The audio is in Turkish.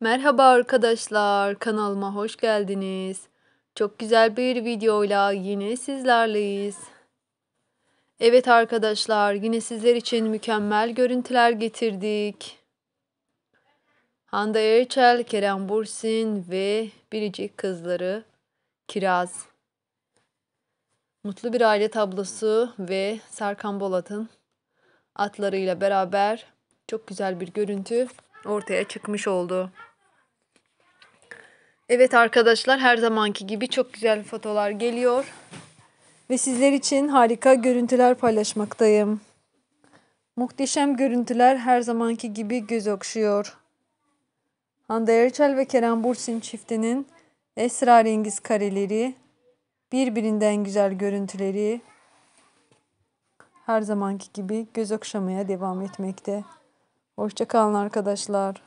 Merhaba arkadaşlar, kanalıma hoş geldiniz. Çok güzel bir videoyla yine sizlerleyiz. Evet arkadaşlar, yine sizler için mükemmel görüntüler getirdik. Hande Erçel, Kerem Bursin ve biricik kızları Kiraz. Mutlu bir aile tablosu ve Serkan Bolat'ın atlarıyla beraber çok güzel bir görüntü ortaya çıkmış oldu. Evet arkadaşlar her zamanki gibi çok güzel fotolar geliyor. Ve sizler için harika görüntüler paylaşmaktayım. Muhteşem görüntüler her zamanki gibi göz okşuyor. Hande Erçel ve Kerem Bursin çiftinin esrarengiz kareleri, birbirinden güzel görüntüleri her zamanki gibi göz okşamaya devam etmekte. Hoşçakalın arkadaşlar.